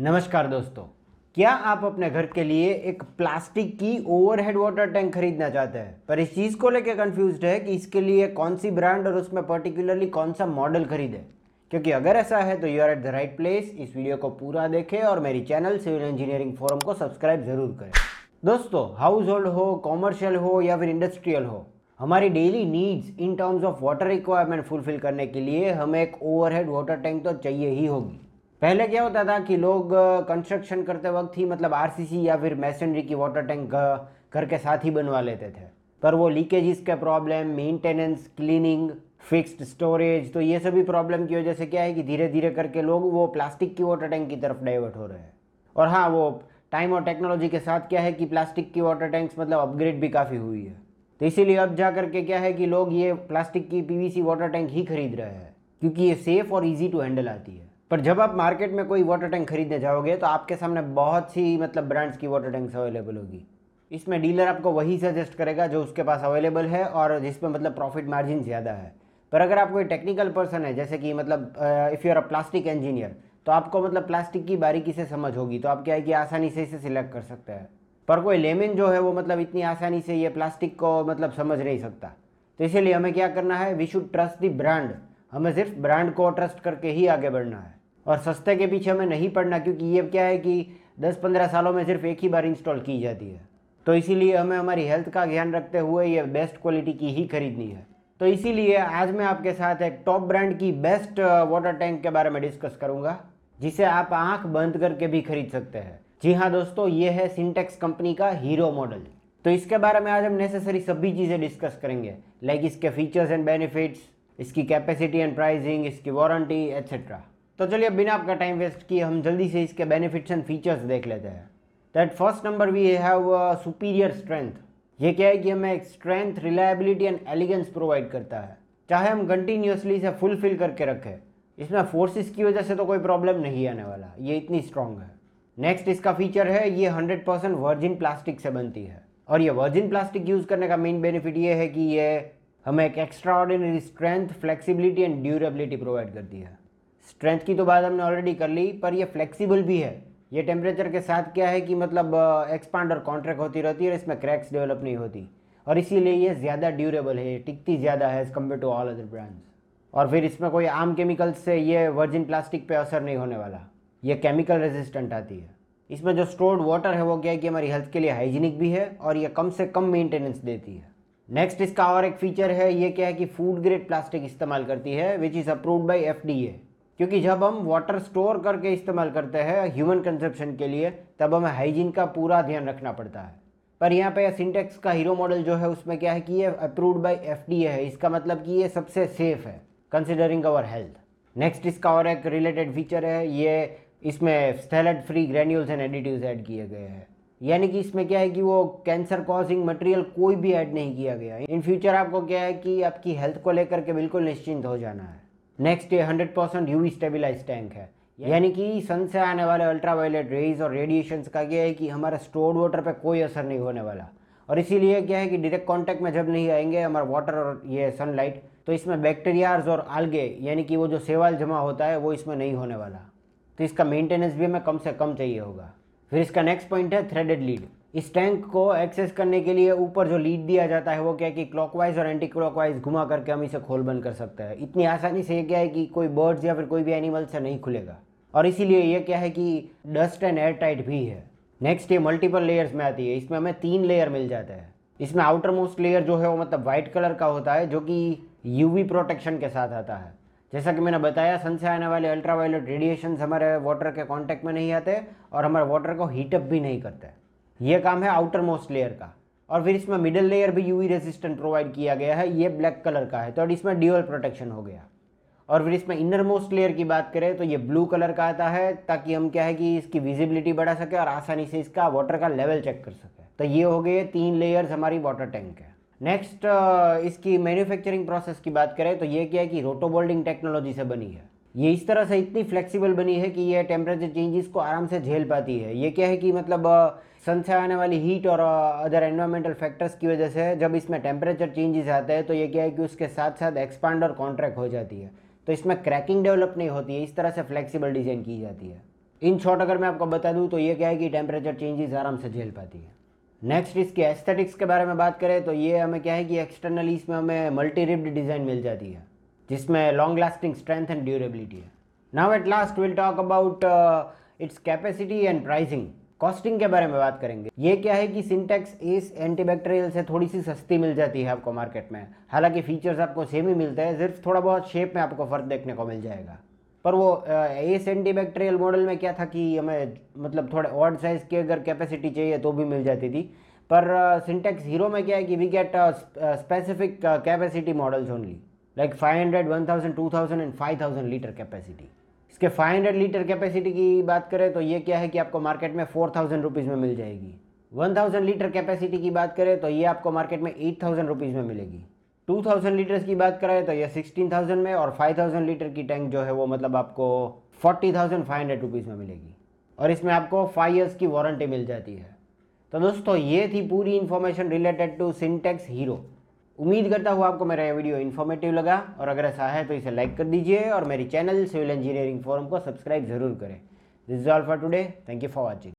नमस्कार दोस्तों क्या आप अपने घर के लिए एक प्लास्टिक की ओवरहेड वाटर टैंक खरीदना चाहते हैं पर इस चीज़ को लेकर कंफ्यूज है कि इसके लिए कौन सी ब्रांड और उसमें पर्टिकुलरली कौन सा मॉडल खरीदे क्योंकि अगर ऐसा है तो you are at the right place इस वीडियो को पूरा देखें और मेरी चैनल सिविल इंजीनियरिंग फोरम को सब्सक्राइब ज़रूर करें दोस्तों हाउस होल्ड हो कॉमर्शियल हो या फिर इंडस्ट्रियल हो हमारी daily needs in terms of water requirement fulfil करने के लिए हमें एक ओवरहेड वाटर टैंक तो चाहिए ही होगी पहले क्या होता था कि लोग कंस्ट्रक्शन करते वक्त ही मतलब आरसीसी या फिर मैसनरी की वाटर टैंक घर के साथ ही बनवा लेते थे पर वो लीकेजेस के problem maintenance cleaning fixed storage तो ये सभी प्रॉब्लम की वजह से क्या है कि धीरे धीरे करके लोग वो प्लास्टिक की वाटर टैंक की तरफ डाइवर्ट हो रहे हैं और हाँ वो टाइम और टेक्नोलॉजी के साथ क्या है कि प्लास्टिक की वाटर टैंक्स मतलब अपग्रेड भी काफ़ी हुई है तो इसीलिए अब जा करके क्या है कि लोग ये प्लास्टिक की पीवीसी वाटर टैंक ही खरीद रहे हैं क्योंकि ये सेफ़ और ईजी टू हैंडल आती है पर जब आप मार्केट में कोई वाटर टैंक खरीदने जाओगे तो आपके सामने बहुत सी मतलब ब्रांड्स की वाटर टैंक्स अवेलेबल होगी इसमें डीलर आपको वही सजेस्ट करेगा जो उसके पास अवेलेबल है और जिसमें मतलब प्रॉफिट मार्जिन ज़्यादा है पर अगर आप कोई टेक्निकल पर्सन है जैसे कि मतलब if you are a plastic engineer तो आपको मतलब प्लास्टिक की बारीकी से समझ होगी तो आप क्या है कि आसानी से इसे सिलेक्ट कर सकते हैं पर कोई लेमिन जो है वो मतलब इतनी आसानी से ये प्लास्टिक को मतलब समझ नहीं सकता तो इसीलिए हमें क्या करना है we should trust the brand हमें सिर्फ ब्रांड को ट्रस्ट करके ही आगे बढ़ना है और सस्ते के पीछे हमें नहीं पड़ना क्योंकि ये क्या है कि 10-15 सालों में सिर्फ एक ही बार इंस्टॉल की जाती है तो इसीलिए हमें हमारी हेल्थ का ध्यान रखते हुए ये बेस्ट क्वालिटी की ही खरीदनी है तो इसीलिए आज मैं आपके साथ एक टॉप ब्रांड की बेस्ट वाटर टैंक के बारे में डिस्कस करूंगा जिसे आप आंख बंद करके भी खरीद सकते हैं जी हाँ दोस्तों ये है सिंटेक्स कंपनी का हीरो मॉडल तो इसके बारे में आज हम नेसेसरी सभी चीज़ें डिस्कस करेंगे लाइक इसके फीचर्स एंड बेनिफिट्स इसकी कैपेसिटी एंड प्राइसिंग इसकी वारंटी एक्सेट्रा तो चलिए बिना आपका टाइम वेस्ट किए हम जल्दी से इसके बेनिफिट्स एंड फीचर्स देख लेते हैं that first number we have superior strength ये क्या है कि हमें एक strength reliability and elegance provide करता है चाहे हम कंटिन्यूसली इसे फुलफिल करके रखें इसमें फोर्सेस की वजह से तो कोई प्रॉब्लम नहीं आने वाला ये इतनी स्ट्रांग है नेक्स्ट इसका फीचर है ये हंड्रेड परसेंट वर्जिन प्लास्टिक से बनती है और ये वर्जिन प्लास्टिक यूज़ करने का मेन बेनिफिट ये है कि ये हमें एक extraordinary strength flexibility and durability provide करती है स्ट्रेंथ की तो बात हमने ऑलरेडी कर ली पर ये फ्लेक्सिबल भी है ये टेम्परेचर के साथ क्या है कि मतलब एक्सपांड और कॉन्ट्रैक्ट होती रहती है और इसमें क्रैक्स डेवलप नहीं होती और इसीलिए ये ज़्यादा ड्यूरेबल है टिकती ज़्यादा है as compared to all other brands और फिर इसमें कोई आम केमिकल्स से ये वर्जिन प्लास्टिक पे असर नहीं होने वाला ये केमिकल रेजिस्टेंट आती है इसमें जो स्टोर्ड वाटर है वो क्या है कि हमारी हेल्थ के लिए हाइजीनिक भी है और ये कम से कम मेंटेनेंस देती है नेक्स्ट इसका और एक फीचर है ये क्या है कि फूड ग्रेड प्लास्टिक इस्तेमाल करती है which is approved by F D A क्योंकि जब हम वाटर स्टोर करके इस्तेमाल करते हैं ह्यूमन कंसेप्शन के लिए तब हमें हाइजीन का पूरा ध्यान रखना पड़ता है पर यहाँ पर सिंटेक्स का हीरो मॉडल जो है उसमें क्या है कि ये अप्रूव्ड बाय एफडीए है इसका मतलब कि ये सबसे सेफ है कंसिडरिंग अवर हेल्थ नेक्स्ट इसका और एक रिलेटेड फीचर है ये इसमें phthalate free granules and additives add किए गए हैं यानी कि इसमें क्या है कि वो कैंसर कॉजिंग मटेरियल कोई भी ऐड नहीं किया गया इन फ्यूचर आपको क्या है कि आपकी हेल्थ को लेकर के बिल्कुल निश्चिंत हो जाना है नेक्स्ट ये hundred percent you stabilize tank है यानी कि सन से आने वाले अल्ट्रा वायलेट रेज और रेडिएशन का यह है कि हमारा स्टोर्ड वाटर पर कोई असर नहीं होने वाला और इसीलिए क्या है कि डायरेक्ट कांटेक्ट में जब नहीं आएंगे हमारा वाटर और ये सनलाइट तो इसमें बैक्टीरियाज और आलगे यानी कि वो जो सेवाल जमा होता है वो इसमें नहीं होने वाला तो इसका मेंटेनेंस भी हमें कम से कम चाहिए होगा फिर इसका नेक्स्ट पॉइंट है थ्रेडेड लीड इस टैंक को एक्सेस करने के लिए ऊपर जो लीड दिया जाता है वो क्या है कि क्लॉकवाइज और एंटी क्लॉकवाइज घुमा करके हम इसे खोल बंद कर सकते हैं इतनी आसानी से ये क्या है कि कोई बर्ड्स या फिर कोई भी एनिमल से नहीं खुलेगा और इसीलिए ये क्या है कि डस्ट एंड एयर टाइट भी है नेक्स्ट ये मल्टीपल लेयर्स में आती है इसमें हमें तीन लेयर मिल जाते हैं इसमें आउटर मोस्ट लेयर जो है वो मतलब वाइट कलर का होता है जो कि यूवी प्रोटेक्शन के साथ आता है जैसा कि मैंने बताया सन से आने वाले अल्ट्रावायलेट रेडिएशन हमारे वाटर के कांटेक्ट में नहीं आते और हमारे वाटर को हीटअप भी नहीं करते ये काम है आउटर मोस्ट लेयर का और फिर इसमें मिडल लेयर भी यूवी रेजिस्टेंट प्रोवाइड किया गया है ये ब्लैक कलर का है तो इसमें ड्यूअल प्रोटेक्शन हो गया और फिर इसमें इनर मोस्ट लेयर की बात करें तो ये ब्लू कलर का आता है ताकि हम क्या है कि इसकी विजिबिलिटी बढ़ा सके और आसानी से इसका वाटर का लेवल चेक कर सके तो ये हो गए तीन लेयर्स हमारी वाटर टैंक है नेक्स्ट इसकी मैन्युफैक्चरिंग प्रोसेस की बात करें तो ये क्या है कि रोटो बोल्डिंग टेक्नोलॉजी से बनी है ये इस तरह से इतनी फ्लेक्सिबल बनी है कि ये टेम्परेचर चेंजेस को आराम से झेल पाती है ये क्या है कि मतलब सन से आने वाली हीट और अदर एनवायरमेंटल फैक्टर्स की वजह से जब इसमें टेम्परेचर चेंजेस आते हैं तो ये क्या है कि उसके साथ साथ एक्सपांड और कॉन्ट्रैक्ट हो जाती है तो इसमें क्रैकिंग डेवलप नहीं होती है इस तरह से फ्लेक्सिबल डिज़ाइन की जाती है इन शॉर्ट अगर मैं आपको बता दूँ तो ये क्या है कि टेम्परेचर चेंजेस आराम से झेल पाती है नेक्स्ट इसके एस्थेटिक्स के बारे में बात करें तो ये हमें क्या है कि एक्सटर्नली इसमें हमें मल्टी रिब्ड डिज़ाइन मिल जाती है जिसमें long lasting strength and durability है now at last will talk about its capacity and pricing costing के बारे में बात करेंगे ये क्या है कि सिंटेक्स इस एंटीबैक्टीरियल से थोड़ी सी सस्ती मिल जाती है आपको मार्केट में हालांकि फीचर्स आपको सेम ही मिलते हैं सिर्फ थोड़ा बहुत शेप में आपको फ़र्क देखने को मिल जाएगा पर वो एस एंटीबैक्टीरियल मॉडल में क्या था कि हमें मतलब थोड़े ऑड साइज़ की अगर कैपेसिटी चाहिए तो भी मिल जाती थी पर सिंटेक्स uh, हीरो में क्या है कि we get specific capacity models only like 500, 1000, 2000 and five thousand litre capacity इसके फाइव हंड्रेड लीटर कैपेसिटी की बात करें तो ये क्या है कि आपको मार्केट में फोर थाउजेंड रुपीज़ में मिल जाएगी वन थाउजेंड लीटर कैपेसिटी की बात करें तो ये आपको मार्केट में एट थाउजेंड रुपीज़ में मिलेगी टू थाउजेंड लीटर्स की बात करें तो ये थाउजेंड में और फाइव थाउजेंड लीटर की टैंक जो है वो मतलब आपको forty thousand five hundred rupees में मिलेगी और इसमें आपको फाइव ईयर्स की वारंटी मिल जाती है तो दोस्तों ये थी पूरी information related to Sintex hero उम्मीद करता हूँ आपको मेरा ये वीडियो इन्फॉर्मेटिव लगा और अगर ऐसा है तो इसे लाइक कर दीजिए और मेरी चैनल सिविल इंजीनियरिंग फोरम को सब्सक्राइब जरूर करें this is all for today thank you for watching